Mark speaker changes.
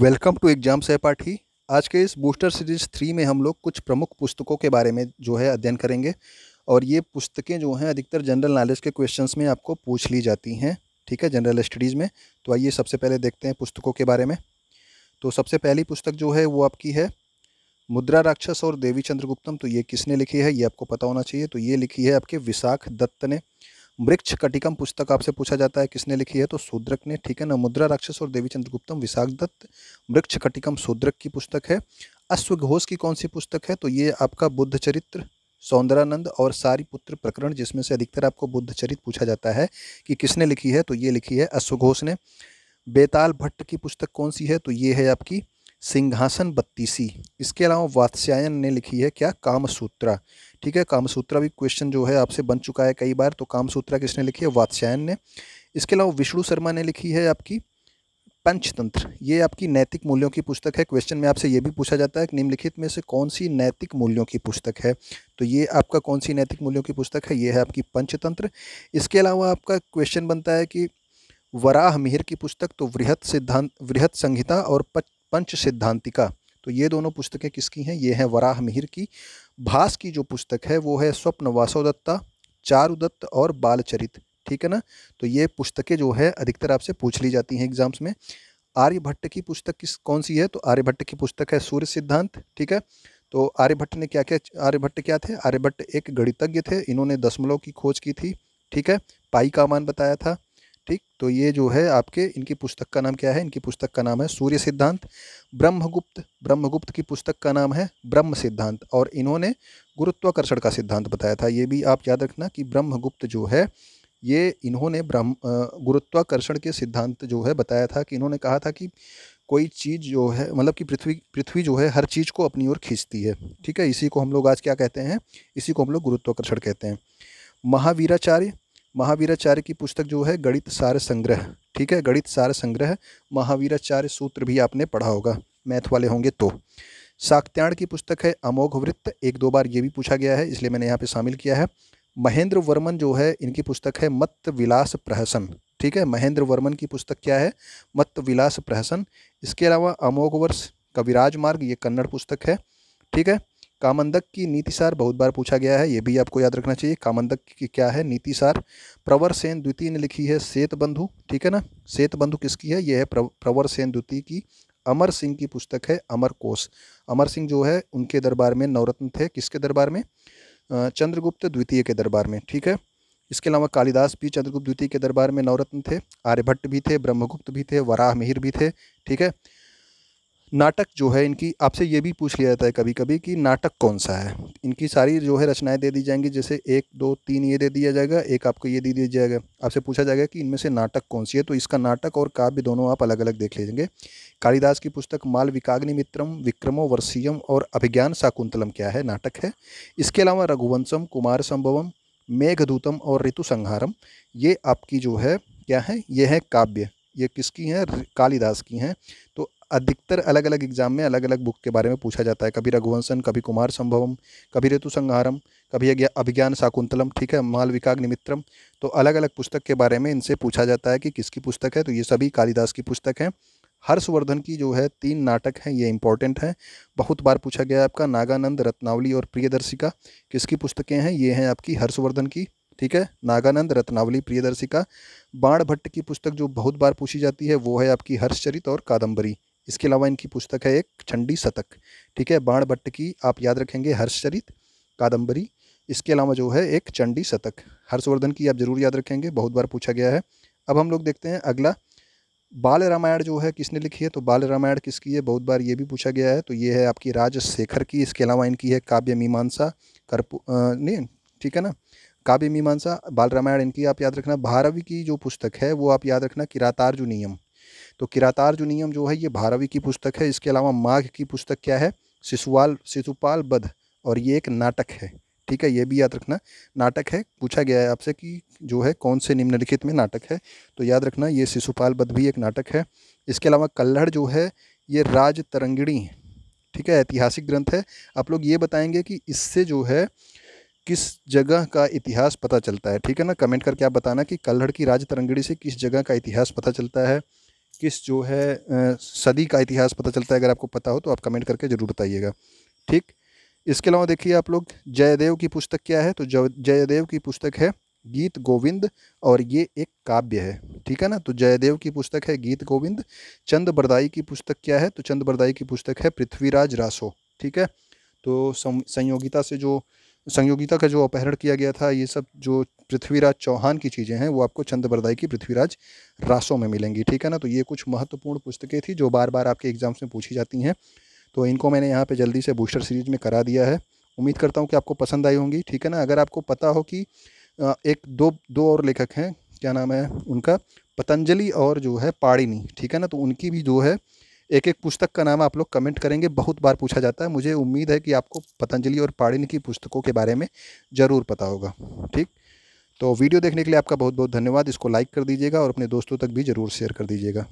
Speaker 1: welcome to exam सहपाठी आज के इस बूस्टर सीरीज थ्री में हम लोग कुछ प्रमुख पुस्तकों के बारे में जो है अध्ययन करेंगे और ये पुस्तकें जो हैं अधिकतर जनरल नॉलेज के क्वेश्चंस में आपको पूछ ली जाती हैं ठीक है जनरल स्टडीज़ में तो आइए सबसे पहले देखते हैं पुस्तकों के बारे में तो सबसे पहली पुस्तक जो है वो आपकी है मुद्रा राक्षस और देवी चंद्रगुप्तम तो ये किसने लिखी है ये आपको पता होना चाहिए तो ये लिखी है आपके विशाख दत्त ने वृक्ष कटिकम पुस्तक आपसे पूछा जाता है किसने लिखी है तो शूद्रक ने ठीक है ना मुद्रा राक्षस और देवी चंद्रगुप्तम विशाख दत्त वृक्ष कटिकम शूद्रक की पुस्तक है अश्वघोष की कौन सी पुस्तक है तो ये आपका बुद्ध चरित्र सौंदरानंद और सारी पुत्र प्रकरण जिसमें से अधिकतर आपको बुद्ध चरित्र पूछा जाता है कि किसने लिखी है तो ये लिखी है अश्वघोष ने बेताल भट्ट की पुस्तक कौन सी है तो ये है आपकी सिंहासन बत्तीसी इसके अलावा वात्स्यायन ने लिखी है क्या कामसूत्रा ठीक है कामसूत्रा भी क्वेश्चन जो है आपसे बन चुका है कई बार तो कामसूत्रा किसने लिखी है वात्स्यायन ने इसके अलावा विष्णु शर्मा ने लिखी है आपकी पंचतंत्र ये आपकी नैतिक मूल्यों की पुस्तक है क्वेश्चन में आपसे ये भी पूछा जाता है कि निम्नलिखित में से कौन सी नैतिक मूल्यों की पुस्तक है तो ये आपका कौन सी नैतिक मूल्यों की पुस्तक है ये है आपकी पंचतंत्र इसके अलावा आपका क्वेश्चन बनता है कि वराह मिहिर की पुस्तक तो वृहत सिद्धांत वृहत संहिता और पच पंच सिद्धांतिका तो ये दोनों पुस्तकें किसकी हैं ये हैं वराह मिहिर की भास की जो पुस्तक है वो है स्वप्न वासोदत्ता चारुदत्त और बालचरित ठीक है ना तो ये पुस्तकें जो है अधिकतर आपसे पूछ ली जाती हैं एग्जाम्स में आर्यभट्ट की पुस्तक किस कौन सी है तो आर्यभट्ट की पुस्तक है सूर्य सिद्धांत ठीक है तो आर्यभट्ट ने क्या क्या आर्यभट्ट क्या थे आर्यभट्ट एक गणितज्ञ थे इन्होंने दशमलव की खोज की थी ठीक है पाई का मान बताया था ठीक तो ये जो है आपके इनकी पुस्तक का नाम क्या है इनकी पुस्तक का नाम है सूर्य सिद्धांत ब्रह्मगुप्त ब्रह्मगुप्त की पुस्तक का नाम है ब्रह्म सिद्धांत और इन्होंने गुरुत्वाकर्षण का सिद्धांत बताया था ये भी आप याद रखना कि ब्रह्मगुप्त जो है ये इन्होंने ब्रह्म गुरुत्वाकर्षण के सिद्धांत जो है बताया था कि इन्होंने कहा था कि कोई चीज़ जो है मतलब कि पृथ्वी पृथ्वी जो है हर चीज़ को अपनी ओर खींचती है ठीक है इसी को हम लोग आज क्या कहते हैं इसी को हम लोग गुरुत्वाकर्षण कहते हैं महावीराचार्य महावीराचार्य की पुस्तक जो है गणित सार संग्रह ठीक है गणित सार संग्रह महावीराचार्य सूत्र भी आपने पढ़ा होगा मैथ वाले होंगे तो साक्त्याण की पुस्तक है अमोघ वृत्त एक दो बार ये भी पूछा गया है इसलिए मैंने यहाँ पे शामिल किया है महेंद्र वर्मन जो है इनकी पुस्तक है मत विलास प्रहसन ठीक है महेंद्र वर्मन की पुस्तक क्या है मत विलास प्रहसन इसके अलावा अमोघवर्ष कविराज मार्ग ये कन्नड़ पुस्तक है ठीक है कामंदक की नीतिसार बहुत बार पूछा गया है ये भी आपको याद रखना चाहिए कामंदक की क्या है नीतिसार प्रवर सेन द्वितीय ने लिखी है सेत बंधु ठीक है ना सेत बंधु किसकी है ये है प्रवर सेन द्वितीय की अमर सिंह की पुस्तक है अमर कोश अमर सिंह जो है उनके दरबार में नवरत्न थे किसके दरबार में चंद्रगुप्त द्वितीय के दरबार में ठीक है इसके अलावा कालिदास भी चंद्रगुप्त द्वितीय के दरबार में नवरत्न थे आर्यभट्ट भी थे ब्रह्मगुप्त भी थे वराह मिहिर भी थे ठीक है नाटक जो है इनकी आपसे ये भी पूछ लिया जाता है कभी कभी कि नाटक कौन सा है इनकी सारी जो है रचनाएं दे दी जाएंगी जैसे एक दो तीन ये दे दिया जाएगा एक आपको ये दे दिया जाएगा आपसे पूछा जाएगा कि इनमें से नाटक कौन सी है तो इसका नाटक और काव्य दोनों आप अलग अलग देख लीजिएंगे कालिदास की पुस्तक माल विकाग्नि मित्रम विक्रमो वर्षीयम और अभिज्ञान शाकुंतलम क्या है नाटक है इसके अलावा रघुवंशम कुमार संभवम मेघदूतम और ऋतु संहारम ये आपकी जो है क्या है ये है काव्य ये किसकी हैं कालिदास की हैं तो अधिकतर अलग अलग एग्जाम में अलग अलग बुक के बारे में पूछा जाता है कभी रघुवंशन कभी कुमार संभवम कभी ऋतु संहारम कभी अभिज्ञान शाकुंतलम ठीक है मालविकाग निमित्रम तो अलग अलग पुस्तक के बारे में इनसे पूछा जाता है कि किसकी पुस्तक है तो ये सभी कालिदास की पुस्तक हैं हर्षवर्धन की जो है तीन नाटक हैं ये इंपॉर्टेंट हैं बहुत बार पूछा गया है आपका नागानंद रत्नावली और प्रियदर्शिका किसकी पुस्तकें हैं ये हैं आपकी हर्षवर्धन की ठीक है नागानंद रत्नावली प्रियदर्शिका बाण भट्ट की पुस्तक जो बहुत बार पूछी जाती है वो है आपकी हर्षचरित और कादम्बरी इसके अलावा इनकी पुस्तक है एक चंडी शतक ठीक है बाण भट्ट की आप याद रखेंगे हर्षचरित कादम्बरी इसके अलावा जो है एक चंडी शतक हर्षवर्धन की आप जरूर याद रखेंगे बहुत बार पूछा गया है अब हम लोग देखते हैं अगला बाल रामायण जो है किसने लिखी है तो बाल रामायण किसकी है बहुत बार ये भी पूछा गया है तो ये है आपकी राजशेखर की इसके अलावा इनकी है काव्य मीमांसा कर्पू नहीं ठीक है ना काव्य मीमांसा बाल रामायण इनकी आप याद रखना भारवी की जो पुस्तक है वो आप याद रखना किरातार्जु नियम तो किरातार्जुनियम जो है ये भारवी की पुस्तक है इसके अलावा माघ की पुस्तक क्या है शिशुपाल शिशुपाल बध और ये एक नाटक है ठीक है ये भी याद रखना नाटक है पूछा गया है आपसे कि जो है कौन से निम्नलिखित में नाटक है तो याद रखना ये शिशुपाल बध भी एक नाटक है इसके अलावा कल्लड़ जो है ये राज तरंगिणी ठीक है ऐतिहासिक ग्रंथ है आप लोग ये बताएंगे कि इससे जो है किस जगह का इतिहास पता चलता है ठीक है ना कमेंट करके आप बताना कि कल्हड़ की राज तरंगिणी से किस जगह का इतिहास पता चलता है किस जो है सदी का इतिहास पता चलता है अगर आपको पता हो तो आप कमेंट करके ज़रूर बताइएगा ठीक इसके अलावा देखिए आप लोग जयदेव की पुस्तक क्या है तो जयदेव की पुस्तक है गीत गोविंद और ये एक काव्य है ठीक है ना तो जयदेव की पुस्तक है गीत गोविंद चंद बरदाई की पुस्तक क्या है तो चंद बरदाई की पुस्तक है पृथ्वीराज रासो ठीक है तो संयोगिता से जो संयोगिता का जो अपहरण किया गया था ये सब जो पृथ्वीराज चौहान की चीज़ें हैं वो आपको चंद की पृथ्वीराज रासों में मिलेंगी ठीक है ना तो ये कुछ महत्वपूर्ण पुस्तकें थी जो बार बार आपके एग्ज़ाम्स में पूछी जाती हैं तो इनको मैंने यहाँ पर जल्दी से बूस्टर सीरीज़ में करा दिया है उम्मीद करता हूँ कि आपको पसंद आई होंगी ठीक है ना अगर आपको पता हो कि एक दो दो और लेखक हैं क्या नाम है उनका पतंजलि और जो है पाड़िनी ठीक है ना तो उनकी भी जो है एक एक पुस्तक का नाम आप लोग कमेंट करेंगे बहुत बार पूछा जाता है मुझे उम्मीद है कि आपको पतंजलि और पाड़िन की पुस्तकों के बारे में ज़रूर पता होगा ठीक तो वीडियो देखने के लिए आपका बहुत बहुत धन्यवाद इसको लाइक कर दीजिएगा और अपने दोस्तों तक भी ज़रूर शेयर कर दीजिएगा